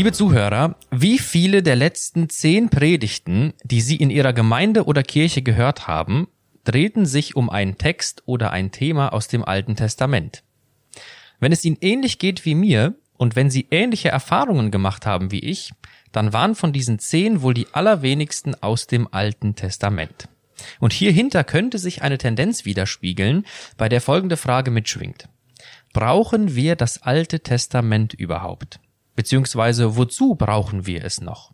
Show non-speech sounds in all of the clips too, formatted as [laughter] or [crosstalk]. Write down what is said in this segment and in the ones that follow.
Liebe Zuhörer, wie viele der letzten zehn Predigten, die Sie in Ihrer Gemeinde oder Kirche gehört haben, drehten sich um einen Text oder ein Thema aus dem Alten Testament? Wenn es Ihnen ähnlich geht wie mir und wenn Sie ähnliche Erfahrungen gemacht haben wie ich, dann waren von diesen zehn wohl die allerwenigsten aus dem Alten Testament. Und hierhinter könnte sich eine Tendenz widerspiegeln, bei der folgende Frage mitschwingt. Brauchen wir das Alte Testament überhaupt? beziehungsweise wozu brauchen wir es noch?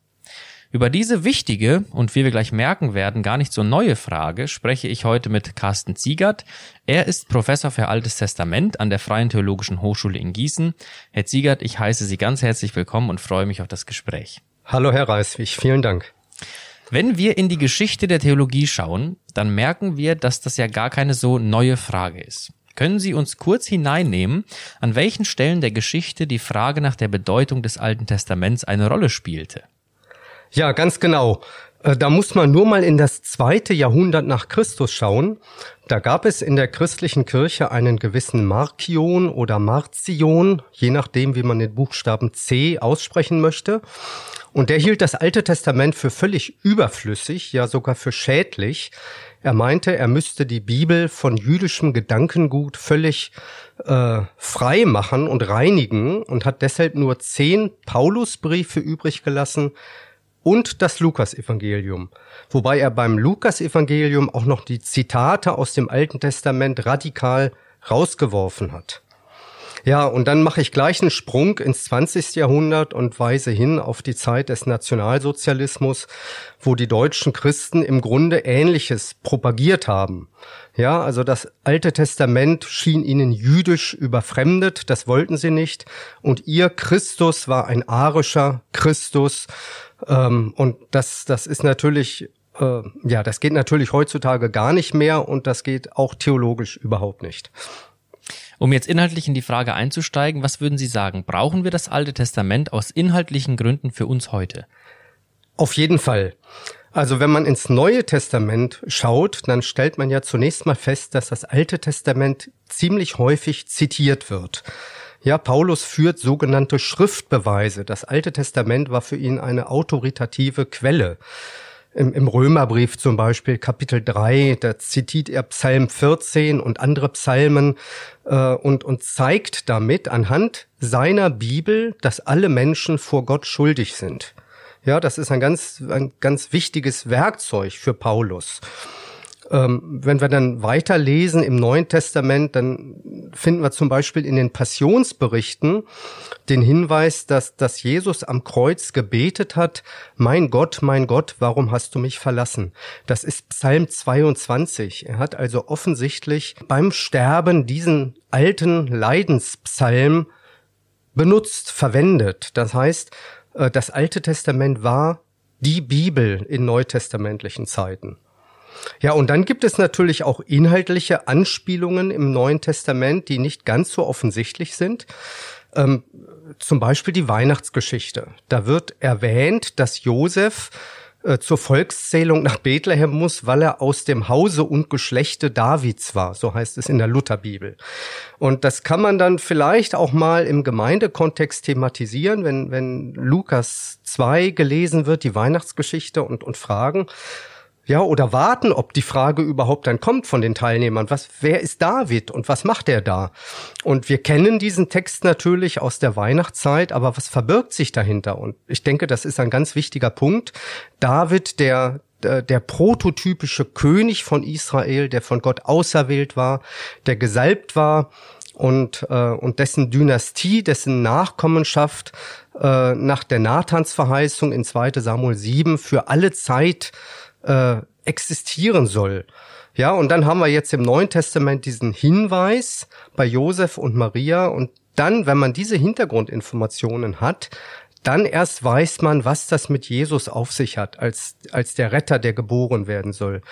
Über diese wichtige und wie wir gleich merken werden, gar nicht so neue Frage spreche ich heute mit Carsten Ziegert. Er ist Professor für Altes Testament an der Freien Theologischen Hochschule in Gießen. Herr Ziegert, ich heiße Sie ganz herzlich willkommen und freue mich auf das Gespräch. Hallo, Herr Reiswig, vielen Dank. Wenn wir in die Geschichte der Theologie schauen, dann merken wir, dass das ja gar keine so neue Frage ist. Können Sie uns kurz hineinnehmen, an welchen Stellen der Geschichte die Frage nach der Bedeutung des Alten Testaments eine Rolle spielte? Ja, ganz genau. Äh, da muss man nur mal in das zweite Jahrhundert nach Christus schauen. Da gab es in der christlichen Kirche einen gewissen Markion oder Marzion, je nachdem, wie man den Buchstaben C aussprechen möchte. Und er hielt das Alte Testament für völlig überflüssig, ja sogar für schädlich. Er meinte, er müsste die Bibel von jüdischem Gedankengut völlig äh, frei machen und reinigen und hat deshalb nur zehn Paulusbriefe übrig gelassen, und das Lukasevangelium, wobei er beim Lukasevangelium auch noch die Zitate aus dem Alten Testament radikal rausgeworfen hat. Ja, und dann mache ich gleich einen Sprung ins 20. Jahrhundert und weise hin auf die Zeit des Nationalsozialismus, wo die deutschen Christen im Grunde Ähnliches propagiert haben. Ja, also das Alte Testament schien ihnen jüdisch überfremdet, das wollten sie nicht. Und ihr Christus war ein arischer Christus. Ähm, und das, das ist natürlich äh, ja, das geht natürlich heutzutage gar nicht mehr und das geht auch theologisch überhaupt nicht. Um jetzt inhaltlich in die Frage einzusteigen, was würden Sie sagen? Brauchen wir das Alte Testament aus inhaltlichen Gründen für uns heute? Auf jeden Fall. Also wenn man ins Neue Testament schaut, dann stellt man ja zunächst mal fest, dass das Alte Testament ziemlich häufig zitiert wird. Ja, Paulus führt sogenannte Schriftbeweise. Das Alte Testament war für ihn eine autoritative Quelle im, im Römerbrief zum Beispiel Kapitel 3, da zitiert er Psalm 14 und andere Psalmen äh, und, und zeigt damit anhand seiner Bibel, dass alle Menschen vor Gott schuldig sind. Ja, das ist ein ganz, ein ganz wichtiges Werkzeug für Paulus. Ähm, wenn wir dann weiterlesen im Neuen Testament, dann finden wir zum Beispiel in den Passionsberichten den Hinweis, dass, dass Jesus am Kreuz gebetet hat, mein Gott, mein Gott, warum hast du mich verlassen? Das ist Psalm 22. Er hat also offensichtlich beim Sterben diesen alten Leidenspsalm benutzt, verwendet. Das heißt, äh, das Alte Testament war die Bibel in neutestamentlichen Zeiten. Ja, und dann gibt es natürlich auch inhaltliche Anspielungen im Neuen Testament, die nicht ganz so offensichtlich sind. Ähm, zum Beispiel die Weihnachtsgeschichte. Da wird erwähnt, dass Josef äh, zur Volkszählung nach Bethlehem muss, weil er aus dem Hause und Geschlechte Davids war, so heißt es in der Lutherbibel. Und das kann man dann vielleicht auch mal im Gemeindekontext thematisieren, wenn, wenn Lukas 2 gelesen wird, die Weihnachtsgeschichte und, und Fragen. Ja, oder warten, ob die Frage überhaupt dann kommt von den Teilnehmern. Was, wer ist David und was macht er da? Und wir kennen diesen Text natürlich aus der Weihnachtszeit, aber was verbirgt sich dahinter? Und ich denke, das ist ein ganz wichtiger Punkt. David, der äh, der prototypische König von Israel, der von Gott auserwählt war, der gesalbt war, und, äh, und dessen Dynastie, dessen Nachkommenschaft äh, nach der Nathans in 2 Samuel 7 für alle Zeit äh, existieren soll. Ja, und dann haben wir jetzt im Neuen Testament diesen Hinweis bei Josef und Maria und dann, wenn man diese Hintergrundinformationen hat, dann erst weiß man, was das mit Jesus auf sich hat, als, als der Retter, der geboren werden soll,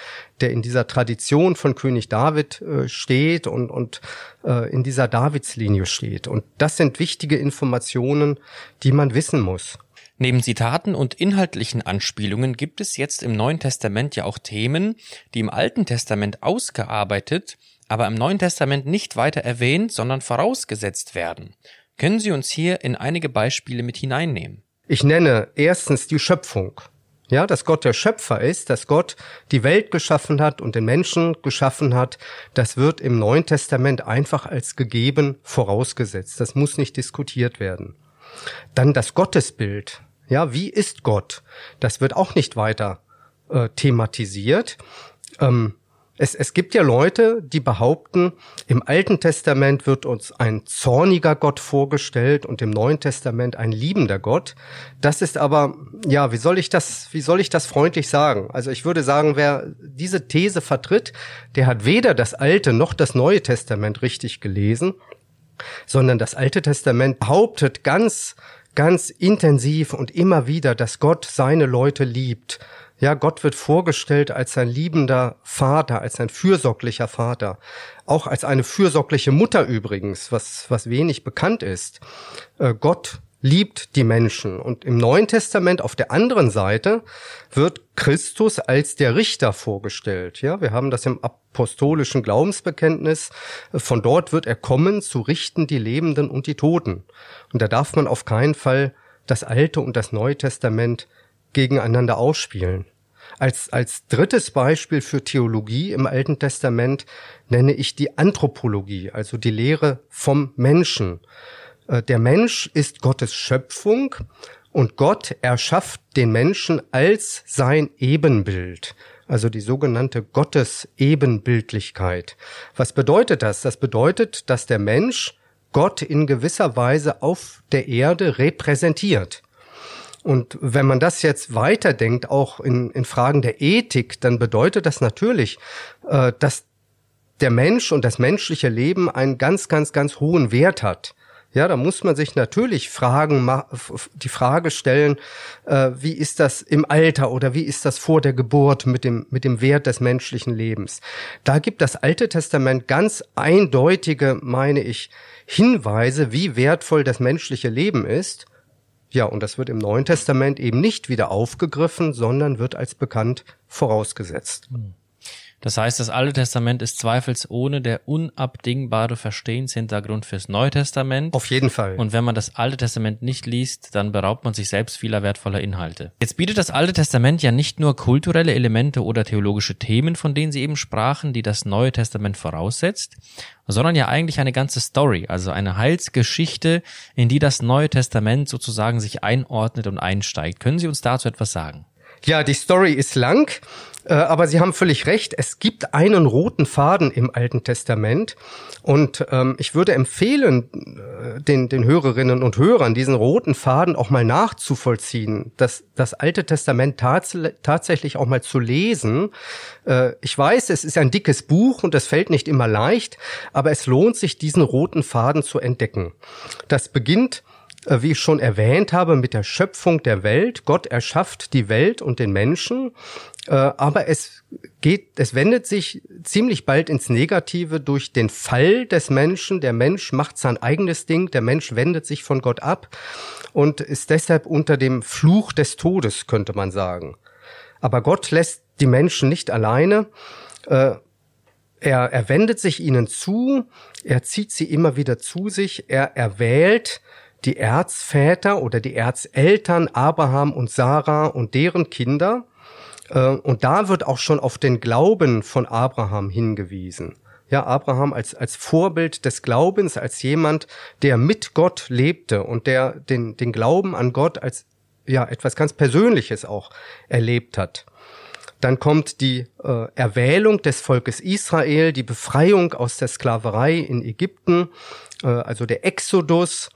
der in dieser Tradition von König David äh, steht und, und äh, in dieser Davidslinie steht. Und das sind wichtige Informationen, die man wissen muss. Neben Zitaten und inhaltlichen Anspielungen gibt es jetzt im Neuen Testament ja auch Themen, die im Alten Testament ausgearbeitet, aber im Neuen Testament nicht weiter erwähnt, sondern vorausgesetzt werden. Können Sie uns hier in einige Beispiele mit hineinnehmen? Ich nenne erstens die Schöpfung. Ja, dass Gott der Schöpfer ist, dass Gott die Welt geschaffen hat und den Menschen geschaffen hat, das wird im Neuen Testament einfach als gegeben vorausgesetzt. Das muss nicht diskutiert werden. Dann das Gottesbild. Ja, wie ist Gott? Das wird auch nicht weiter äh, thematisiert. Ähm, es, es gibt ja Leute, die behaupten, im Alten Testament wird uns ein zorniger Gott vorgestellt und im Neuen Testament ein liebender Gott. Das ist aber, ja, wie soll ich das, wie soll ich das freundlich sagen? Also ich würde sagen, wer diese These vertritt, der hat weder das Alte noch das Neue Testament richtig gelesen, sondern das Alte Testament behauptet ganz ganz intensiv und immer wieder, dass Gott seine Leute liebt. Ja, Gott wird vorgestellt als sein liebender Vater, als sein fürsorglicher Vater, auch als eine fürsorgliche Mutter übrigens, was, was wenig bekannt ist. Äh, Gott liebt die Menschen. Und im Neuen Testament auf der anderen Seite wird Christus als der Richter vorgestellt. Ja, wir haben das im apostolischen Glaubensbekenntnis. Von dort wird er kommen, zu richten die Lebenden und die Toten. Und da darf man auf keinen Fall das Alte und das Neue Testament gegeneinander ausspielen. Als, als drittes Beispiel für Theologie im Alten Testament nenne ich die Anthropologie, also die Lehre vom Menschen. Äh, der Mensch ist Gottes Schöpfung und Gott erschafft den Menschen als sein Ebenbild, also die sogenannte Gottesebenbildlichkeit. Was bedeutet das? Das bedeutet, dass der Mensch Gott in gewisser Weise auf der Erde repräsentiert. Und wenn man das jetzt weiterdenkt, auch in, in Fragen der Ethik, dann bedeutet das natürlich, äh, dass der Mensch und das menschliche Leben einen ganz, ganz, ganz hohen Wert hat. Ja, da muss man sich natürlich Fragen, die Frage stellen, äh, wie ist das im Alter oder wie ist das vor der Geburt mit dem, mit dem Wert des menschlichen Lebens? Da gibt das Alte Testament ganz eindeutige, meine ich, Hinweise, wie wertvoll das menschliche Leben ist. Ja, und das wird im Neuen Testament eben nicht wieder aufgegriffen, sondern wird als bekannt vorausgesetzt. Mhm. Das heißt, das Alte Testament ist zweifelsohne der unabdingbare Verstehenshintergrund fürs Neue Testament. Auf jeden Fall. Und wenn man das Alte Testament nicht liest, dann beraubt man sich selbst vieler wertvoller Inhalte. Jetzt bietet das Alte Testament ja nicht nur kulturelle Elemente oder theologische Themen, von denen Sie eben sprachen, die das Neue Testament voraussetzt, sondern ja eigentlich eine ganze Story, also eine Heilsgeschichte, in die das Neue Testament sozusagen sich einordnet und einsteigt. Können Sie uns dazu etwas sagen? Ja, die Story ist lang. Äh, aber Sie haben völlig recht, es gibt einen roten Faden im Alten Testament. Und ähm, ich würde empfehlen, äh, den, den Hörerinnen und Hörern diesen roten Faden auch mal nachzuvollziehen, das, das Alte Testament tats tatsächlich auch mal zu lesen. Äh, ich weiß, es ist ein dickes Buch und es fällt nicht immer leicht, aber es lohnt sich, diesen roten Faden zu entdecken. Das beginnt äh, wie ich schon erwähnt habe, mit der Schöpfung der Welt. Gott erschafft die Welt und den Menschen. Äh, aber es geht, es wendet sich ziemlich bald ins Negative durch den Fall des Menschen. Der Mensch macht sein eigenes Ding, der Mensch wendet sich von Gott ab und ist deshalb unter dem Fluch des Todes, könnte man sagen. Aber Gott lässt die Menschen nicht alleine. Äh, er, er wendet sich ihnen zu, er zieht sie immer wieder zu sich, er erwählt die Erzväter oder die Erzeltern Abraham und Sarah und deren Kinder äh, und da wird auch schon auf den Glauben von Abraham hingewiesen. Ja, Abraham als, als Vorbild des Glaubens, als jemand, der mit Gott lebte und der den, den Glauben an Gott als ja, etwas ganz Persönliches auch erlebt hat. Dann kommt die äh, Erwählung des Volkes Israel, die Befreiung aus der Sklaverei in Ägypten, äh, also der Exodus.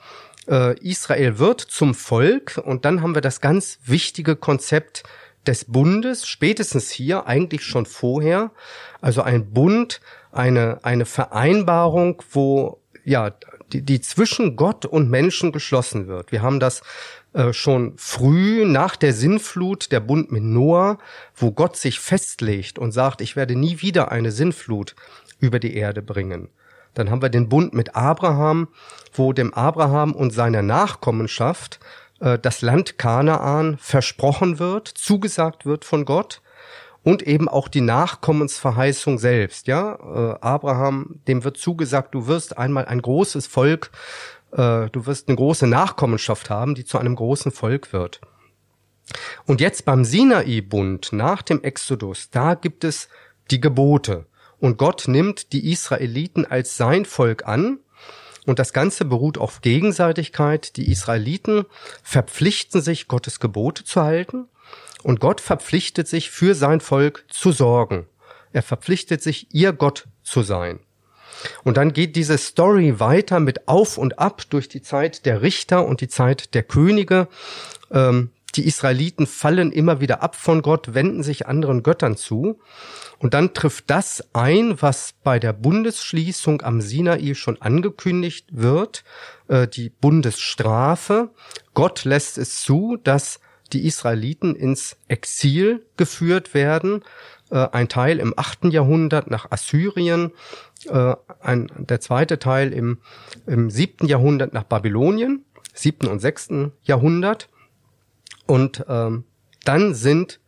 Äh, Israel wird zum Volk und dann haben wir das ganz wichtige Konzept des Bundes, spätestens hier eigentlich schon vorher, also ein Bund, eine, eine Vereinbarung, wo ja, die, die zwischen Gott und Menschen geschlossen wird. Wir haben das äh, schon früh nach der Sinnflut, der Bund mit Noah, wo Gott sich festlegt und sagt, ich werde nie wieder eine Sinnflut über die Erde bringen. Dann haben wir den Bund mit Abraham, wo dem Abraham und seiner Nachkommenschaft äh, das Land Kanaan versprochen wird, zugesagt wird von Gott und eben auch die Nachkommensverheißung selbst. Ja, äh, Abraham, dem wird zugesagt, du wirst einmal ein großes Volk, äh, du wirst eine große Nachkommenschaft haben, die zu einem großen Volk wird. Und jetzt beim Sinai-Bund nach dem Exodus, da gibt es die Gebote. Und Gott nimmt die Israeliten als sein Volk an und das Ganze beruht auf Gegenseitigkeit. Die Israeliten verpflichten sich, Gottes Gebote zu halten. Und Gott verpflichtet sich, für sein Volk zu sorgen. Er verpflichtet sich, ihr Gott zu sein. Und dann geht diese Story weiter mit Auf und Ab durch die Zeit der Richter und die Zeit der Könige. Ähm, die Israeliten fallen immer wieder ab von Gott, wenden sich anderen Göttern zu. Und dann trifft das ein, was bei der Bundesschließung am Sinai schon angekündigt wird, äh, die Bundesstrafe. Gott lässt es zu, dass die Israeliten ins Exil geführt werden, äh, ein Teil im achten Jahrhundert nach Assyrien, äh, ein, der zweite Teil im, im siebten Jahrhundert nach Babylonien, siebten und sechsten Jahrhundert. Und ähm, dann sind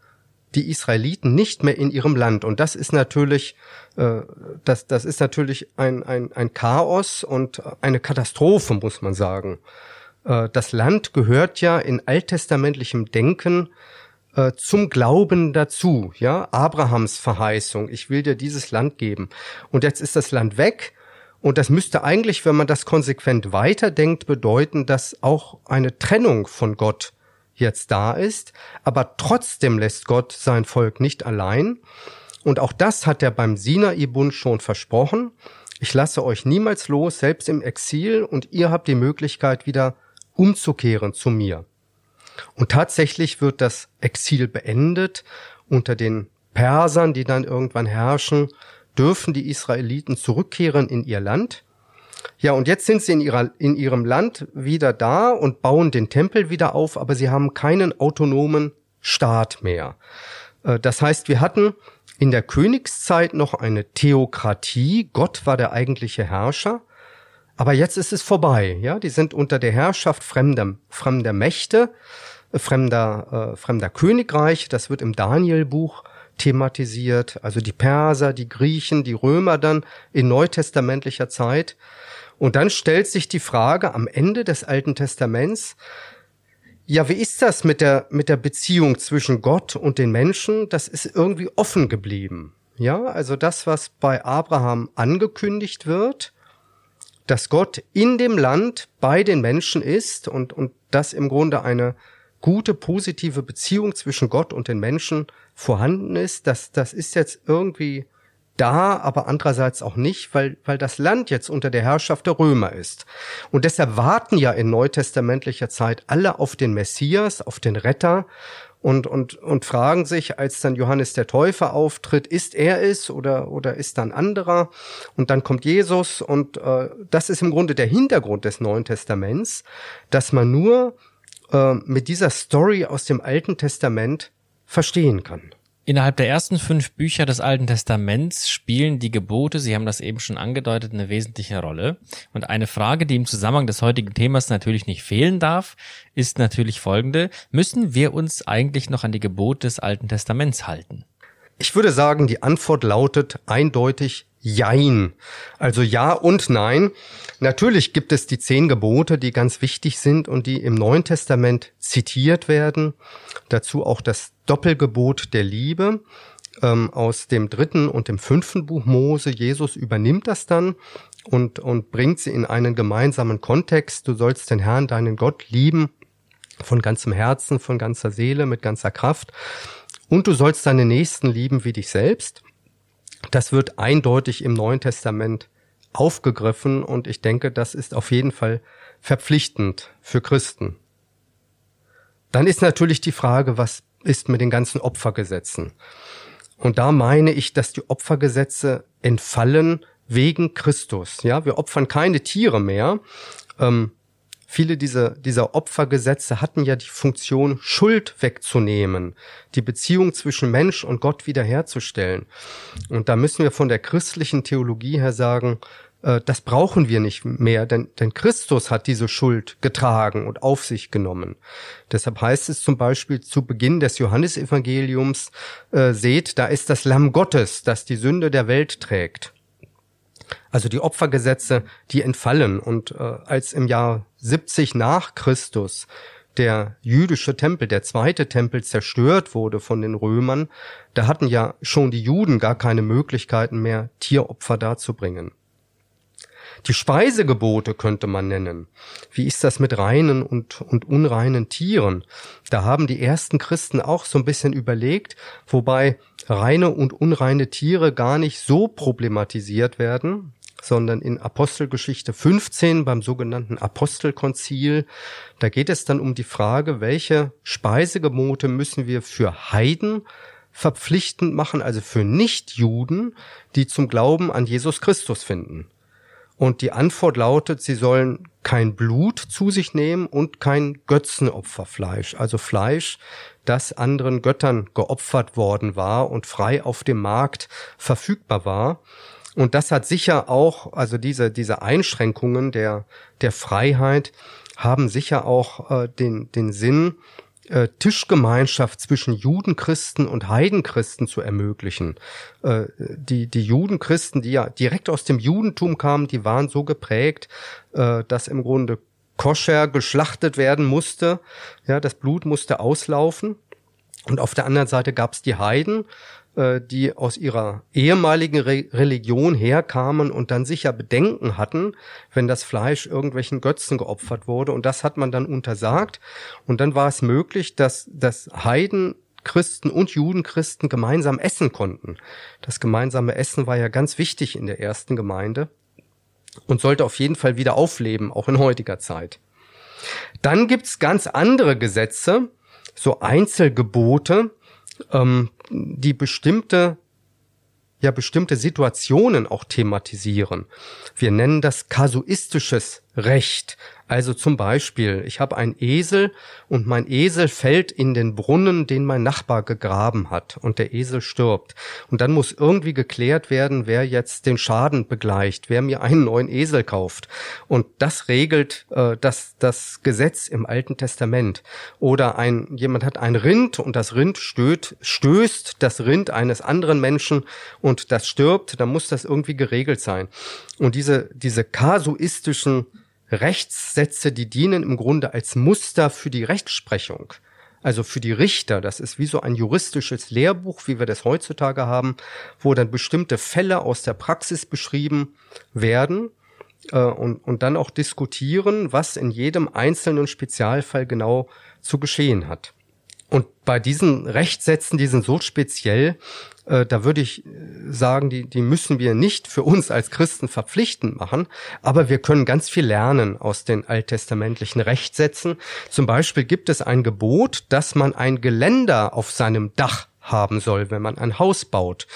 die Israeliten nicht mehr in ihrem Land. Und das ist natürlich, äh, das, das ist natürlich ein, ein, ein Chaos und eine Katastrophe, muss man sagen. Äh, das Land gehört ja in alttestamentlichem Denken äh, zum Glauben dazu, ja, Abrahams Verheißung, ich will dir dieses Land geben. Und jetzt ist das Land weg, und das müsste eigentlich, wenn man das konsequent weiterdenkt, bedeuten, dass auch eine Trennung von Gott jetzt da ist, aber trotzdem lässt Gott sein Volk nicht allein. Und auch das hat er beim Sinai-Bund schon versprochen. Ich lasse euch niemals los, selbst im Exil, und ihr habt die Möglichkeit, wieder umzukehren zu mir. Und tatsächlich wird das Exil beendet. Unter den Persern, die dann irgendwann herrschen, dürfen die Israeliten zurückkehren in ihr Land. Ja, und jetzt sind sie in, ihrer, in ihrem Land wieder da und bauen den Tempel wieder auf, aber sie haben keinen autonomen Staat mehr. Äh, das heißt, wir hatten in der Königszeit noch eine Theokratie, Gott war der eigentliche Herrscher, aber jetzt ist es vorbei, ja, die sind unter der Herrschaft fremder, fremder Mächte, äh, fremder, äh, fremder Königreiche, das wird im Danielbuch thematisiert, also die Perser, die Griechen, die Römer dann in neutestamentlicher Zeit. Und dann stellt sich die Frage am Ende des Alten Testaments, ja, wie ist das mit der, mit der Beziehung zwischen Gott und den Menschen? Das ist irgendwie offen geblieben. Ja, also das, was bei Abraham angekündigt wird, dass Gott in dem Land bei den Menschen ist und, und dass im Grunde eine gute, positive Beziehung zwischen Gott und den Menschen vorhanden ist, das, das ist jetzt irgendwie da, aber andererseits auch nicht, weil, weil das Land jetzt unter der Herrschaft der Römer ist. Und deshalb warten ja in neutestamentlicher Zeit alle auf den Messias, auf den Retter und, und, und fragen sich, als dann Johannes der Täufer auftritt, ist er es oder, oder ist dann anderer? Und dann kommt Jesus und äh, das ist im Grunde der Hintergrund des Neuen Testaments, dass man nur äh, mit dieser Story aus dem Alten Testament verstehen kann. Innerhalb der ersten fünf Bücher des Alten Testaments spielen die Gebote, Sie haben das eben schon angedeutet, eine wesentliche Rolle. Und eine Frage, die im Zusammenhang des heutigen Themas natürlich nicht fehlen darf, ist natürlich folgende. Müssen wir uns eigentlich noch an die Gebote des Alten Testaments halten? Ich würde sagen, die Antwort lautet eindeutig Jein. Also ja und nein. Natürlich gibt es die zehn Gebote, die ganz wichtig sind und die im Neuen Testament zitiert werden. Dazu auch das Doppelgebot der Liebe ähm, aus dem dritten und dem fünften Buch Mose. Jesus übernimmt das dann und, und bringt sie in einen gemeinsamen Kontext. Du sollst den Herrn, deinen Gott lieben von ganzem Herzen, von ganzer Seele, mit ganzer Kraft. Und du sollst deine Nächsten lieben wie dich selbst. Das wird eindeutig im Neuen Testament aufgegriffen und ich denke, das ist auf jeden Fall verpflichtend für Christen. Dann ist natürlich die Frage, was ist mit den ganzen Opfergesetzen? Und da meine ich, dass die Opfergesetze entfallen wegen Christus. Ja, wir opfern keine Tiere mehr. Ähm, Viele dieser, dieser Opfergesetze hatten ja die Funktion, Schuld wegzunehmen, die Beziehung zwischen Mensch und Gott wiederherzustellen. Und da müssen wir von der christlichen Theologie her sagen, äh, das brauchen wir nicht mehr, denn, denn Christus hat diese Schuld getragen und auf sich genommen. Deshalb heißt es zum Beispiel zu Beginn des Johannesevangeliums, äh, seht, da ist das Lamm Gottes, das die Sünde der Welt trägt. Also die Opfergesetze, die entfallen. Und äh, als im Jahr 70 nach Christus der jüdische Tempel, der zweite Tempel zerstört wurde von den Römern, da hatten ja schon die Juden gar keine Möglichkeiten mehr, Tieropfer darzubringen. Die Speisegebote könnte man nennen. Wie ist das mit reinen und, und unreinen Tieren? Da haben die ersten Christen auch so ein bisschen überlegt, wobei reine und unreine Tiere gar nicht so problematisiert werden, sondern in Apostelgeschichte 15 beim sogenannten Apostelkonzil. Da geht es dann um die Frage, welche Speisegemote müssen wir für Heiden verpflichtend machen, also für Nichtjuden, die zum Glauben an Jesus Christus finden. Und die Antwort lautet, sie sollen kein Blut zu sich nehmen und kein Götzenopferfleisch, also Fleisch, das anderen Göttern geopfert worden war und frei auf dem Markt verfügbar war. Und das hat sicher auch, also diese, diese Einschränkungen der, der Freiheit haben sicher auch äh, den, den Sinn, äh, Tischgemeinschaft zwischen Judenchristen und Heidenchristen zu ermöglichen. Äh, die, die Judenchristen, die ja direkt aus dem Judentum kamen, die waren so geprägt, äh, dass im Grunde koscher geschlachtet werden musste, ja, das Blut musste auslaufen. Und auf der anderen Seite gab es die Heiden, äh, die aus ihrer ehemaligen Re Religion herkamen und dann sicher Bedenken hatten, wenn das Fleisch irgendwelchen Götzen geopfert wurde. Und das hat man dann untersagt. Und dann war es möglich, dass, dass Heiden Christen und Judenchristen gemeinsam essen konnten. Das gemeinsame Essen war ja ganz wichtig in der ersten Gemeinde und sollte auf jeden Fall wieder aufleben, auch in heutiger Zeit. Dann gibt's ganz andere Gesetze, so Einzelgebote, ähm, die bestimmte ja bestimmte Situationen auch thematisieren. Wir nennen das kasuistisches Recht. Also zum Beispiel, ich habe einen Esel und mein Esel fällt in den Brunnen, den mein Nachbar gegraben hat und der Esel stirbt. Und dann muss irgendwie geklärt werden, wer jetzt den Schaden begleicht, wer mir einen neuen Esel kauft. Und das regelt äh, das, das Gesetz im Alten Testament. Oder ein, jemand hat ein Rind und das Rind stößt, stößt das Rind eines anderen Menschen und das stirbt, dann muss das irgendwie geregelt sein. Und diese, diese kasuistischen Rechtssätze, die dienen im Grunde als Muster für die Rechtsprechung. Also für die Richter, das ist wie so ein juristisches Lehrbuch, wie wir das heutzutage haben, wo dann bestimmte Fälle aus der Praxis beschrieben werden äh, und, und dann auch diskutieren, was in jedem einzelnen Spezialfall genau zu geschehen hat. Und bei diesen Rechtssätzen, die sind so speziell, äh, da würde ich äh, sagen, die, die müssen wir nicht für uns als Christen verpflichtend machen, aber wir können ganz viel lernen aus den alttestamentlichen Rechtssätzen. Zum Beispiel gibt es ein Gebot, dass man ein Geländer auf seinem Dach haben soll, wenn man ein Haus baut.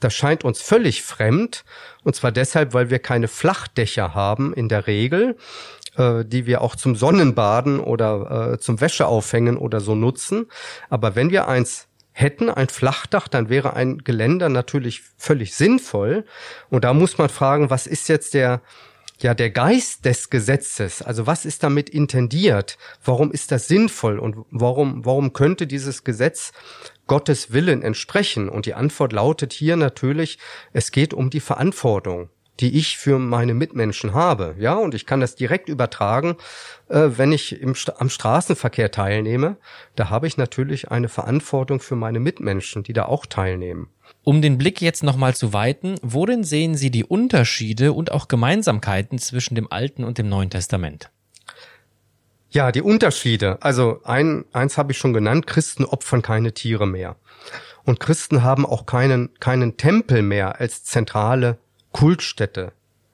Das scheint uns völlig fremd, und zwar deshalb, weil wir keine Flachdächer haben in der Regel, äh, die wir auch zum Sonnenbaden oder äh, zum Wäscheaufhängen oder so nutzen. Aber wenn wir eins hätten, ein Flachdach, dann wäre ein Geländer natürlich völlig sinnvoll. Und da muss man fragen, was ist jetzt der, ja, der Geist des Gesetzes? Also was ist damit intendiert? Warum ist das sinnvoll? Und warum, warum könnte dieses Gesetz Gottes Willen entsprechen? Und die Antwort lautet hier natürlich, es geht um die Verantwortung die ich für meine Mitmenschen habe. Ja, und ich kann das direkt übertragen, äh, wenn ich im, am Straßenverkehr teilnehme. Da habe ich natürlich eine Verantwortung für meine Mitmenschen, die da auch teilnehmen. Um den Blick jetzt nochmal zu weiten, worin sehen Sie die Unterschiede und auch Gemeinsamkeiten zwischen dem Alten und dem Neuen Testament? Ja, die Unterschiede. Also ein, eins habe ich schon genannt, Christen opfern keine Tiere mehr. Und Christen haben auch keinen, keinen Tempel mehr als zentrale Kultstätte,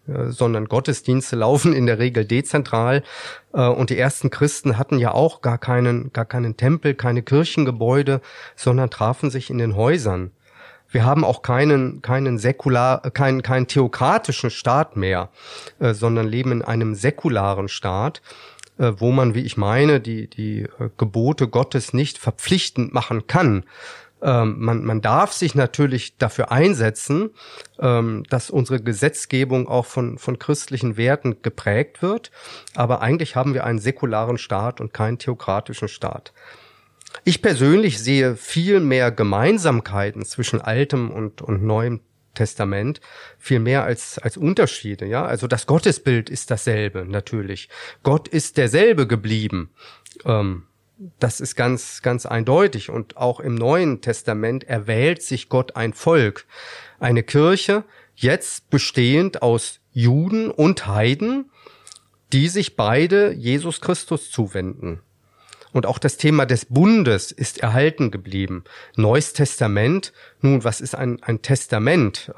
äh, sondern Gottesdienste laufen in der Regel dezentral. Äh, und die ersten Christen hatten ja auch gar keinen, gar keinen Tempel, keine Kirchengebäude, sondern trafen sich in den Häusern. Wir haben auch keinen, keinen säkular, keinen, keinen theokratischen Staat mehr, äh, sondern leben in einem säkularen Staat, wo man, wie ich meine, die, die Gebote Gottes nicht verpflichtend machen kann, ähm, man, man darf sich natürlich dafür einsetzen, ähm, dass unsere Gesetzgebung auch von, von christlichen Werten geprägt wird. Aber eigentlich haben wir einen säkularen Staat und keinen theokratischen Staat. Ich persönlich sehe viel mehr Gemeinsamkeiten zwischen altem und, und neuem Testament viel mehr als, als Unterschiede, ja. Also das Gottesbild ist dasselbe, natürlich. Gott ist derselbe geblieben. Ähm, das ist ganz, ganz eindeutig. Und auch im Neuen Testament erwählt sich Gott ein Volk, eine Kirche, jetzt bestehend aus Juden und Heiden, die sich beide Jesus Christus zuwenden. Und auch das Thema des Bundes ist erhalten geblieben. Neues Testament, nun, was ist ein, ein Testament?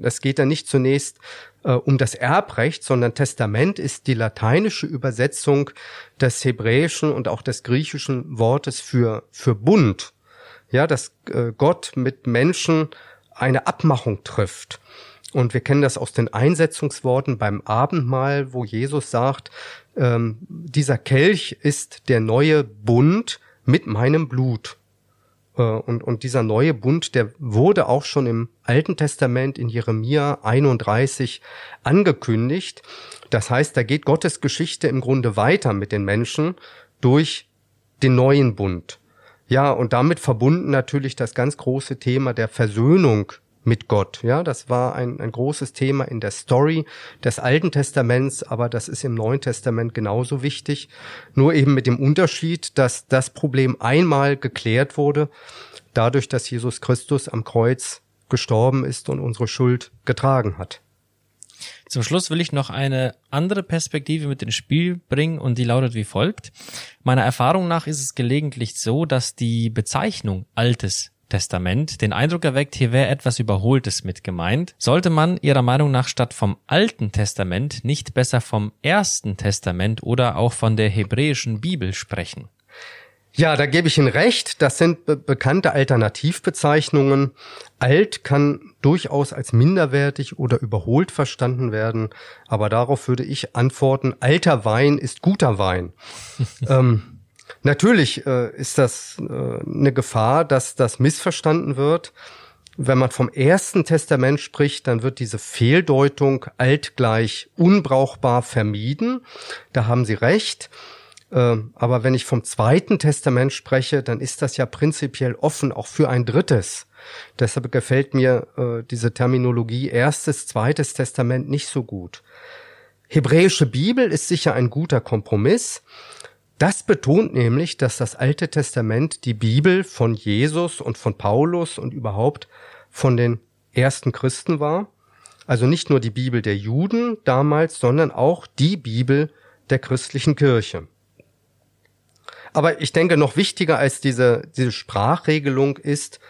Es äh, geht da nicht zunächst äh, um das Erbrecht, sondern Testament ist die lateinische Übersetzung des hebräischen und auch des griechischen Wortes für, für Bund. Ja, dass äh, Gott mit Menschen eine Abmachung trifft. Und wir kennen das aus den Einsetzungsworten beim Abendmahl, wo Jesus sagt, ähm, dieser Kelch ist der neue Bund mit meinem Blut. Äh, und, und dieser neue Bund, der wurde auch schon im Alten Testament in Jeremia 31 angekündigt. Das heißt, da geht Gottes Geschichte im Grunde weiter mit den Menschen durch den neuen Bund. Ja, und damit verbunden natürlich das ganz große Thema der Versöhnung mit Gott. Ja, das war ein, ein großes Thema in der Story des Alten Testaments, aber das ist im Neuen Testament genauso wichtig. Nur eben mit dem Unterschied, dass das Problem einmal geklärt wurde, dadurch, dass Jesus Christus am Kreuz gestorben ist und unsere Schuld getragen hat. Zum Schluss will ich noch eine andere Perspektive mit ins Spiel bringen und die lautet wie folgt. Meiner Erfahrung nach ist es gelegentlich so, dass die Bezeichnung Altes Testament den Eindruck erweckt, hier wäre etwas Überholtes mit gemeint, sollte man Ihrer Meinung nach statt vom Alten Testament nicht besser vom Ersten Testament oder auch von der hebräischen Bibel sprechen? Ja, da gebe ich Ihnen recht. Das sind be bekannte Alternativbezeichnungen. Alt kann durchaus als minderwertig oder überholt verstanden werden, aber darauf würde ich antworten, alter Wein ist guter Wein. [laughs] ähm, Natürlich äh, ist das äh, eine Gefahr, dass das missverstanden wird. Wenn man vom ersten Testament spricht, dann wird diese Fehldeutung altgleich unbrauchbar vermieden. Da haben Sie recht. Ähm, aber wenn ich vom zweiten Testament spreche, dann ist das ja prinzipiell offen, auch für ein drittes. Deshalb gefällt mir äh, diese Terminologie erstes, zweites Testament nicht so gut. Hebräische Bibel ist sicher ein guter Kompromiss. Das betont nämlich, dass das Alte Testament, die Bibel von Jesus und von Paulus und überhaupt von den ersten Christen war. Also nicht nur die Bibel der Juden damals, sondern auch die Bibel der christlichen Kirche. Aber ich denke, noch wichtiger als diese, diese Sprachregelung ist,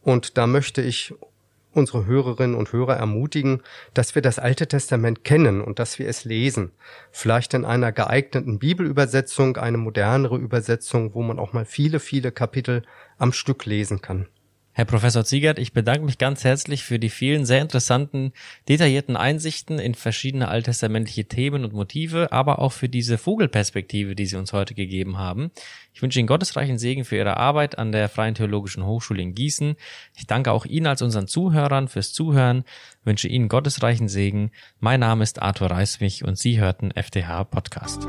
und da möchte ich unsere Hörerinnen und Hörer ermutigen, dass wir das Alte Testament kennen und dass wir es lesen. Vielleicht in einer geeigneten Bibelübersetzung, eine modernere Übersetzung, wo man auch mal viele, viele Kapitel am Stück lesen kann. Herr Professor Ziegert, ich bedanke mich ganz herzlich für die vielen sehr interessanten, detaillierten Einsichten in verschiedene alttestamentliche Themen und Motive, aber auch für diese Vogelperspektive, die Sie uns heute gegeben haben. Ich wünsche Ihnen gottesreichen Segen für Ihre Arbeit an der Freien Theologischen Hochschule in Gießen. Ich danke auch Ihnen als unseren Zuhörern fürs Zuhören, wünsche Ihnen gottesreichen Segen. Mein Name ist Arthur Reiswig und Sie hörten FTH Podcast.